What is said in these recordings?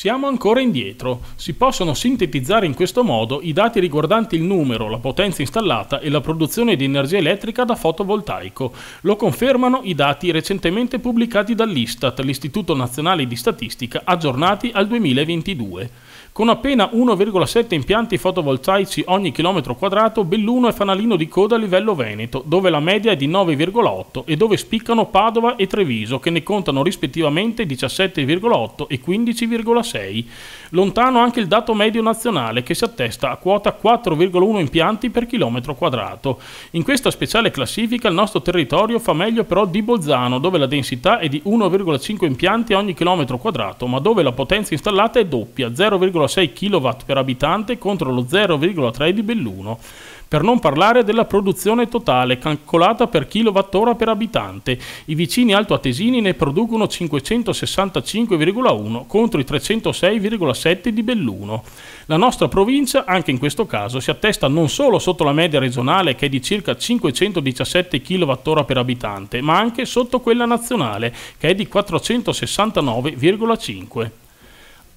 Siamo ancora indietro. Si possono sintetizzare in questo modo i dati riguardanti il numero, la potenza installata e la produzione di energia elettrica da fotovoltaico. Lo confermano i dati recentemente pubblicati dall'Istat, l'Istituto Nazionale di Statistica, aggiornati al 2022. Con appena 1,7 impianti fotovoltaici ogni chilometro quadrato, Belluno è fanalino di coda a livello veneto, dove la media è di 9,8 e dove spiccano Padova e Treviso, che ne contano rispettivamente 17,8 e 15,6. Lontano anche il dato medio nazionale, che si attesta a quota 4,1 impianti per chilometro quadrato. In questa speciale classifica il nostro territorio fa meglio però di Bolzano, dove la densità è di 1,5 impianti ogni chilometro quadrato, ma dove la potenza installata è doppia, 0,6 0,6 kW per abitante contro lo 0,3 di Belluno per non parlare della produzione totale calcolata per kWh per abitante. I vicini altoatesini ne producono 565,1 contro i 306,7 di Belluno. La nostra provincia, anche in questo caso, si attesta non solo sotto la media regionale che è di circa 517 kWh per abitante, ma anche sotto quella nazionale che è di 469,5.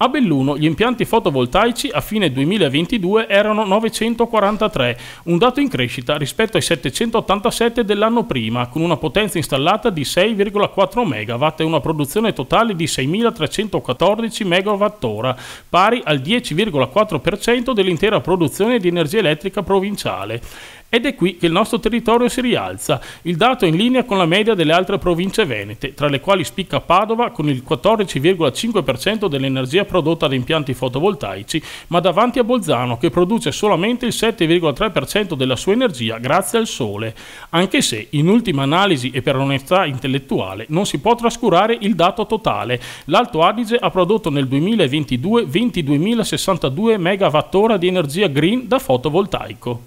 A Belluno gli impianti fotovoltaici a fine 2022 erano 943, un dato in crescita rispetto ai 787 dell'anno prima, con una potenza installata di 6,4 MW e una produzione totale di 6.314 MWh, pari al 10,4% dell'intera produzione di energia elettrica provinciale. Ed è qui che il nostro territorio si rialza, il dato è in linea con la media delle altre province venete, tra le quali spicca Padova con il 14,5% dell'energia prodotta da impianti fotovoltaici, ma davanti a Bolzano che produce solamente il 7,3% della sua energia grazie al sole, anche se in ultima analisi e per onestà intellettuale non si può trascurare il dato totale. L'Alto Adige ha prodotto nel 2022 22.062 MWh di energia green da fotovoltaico.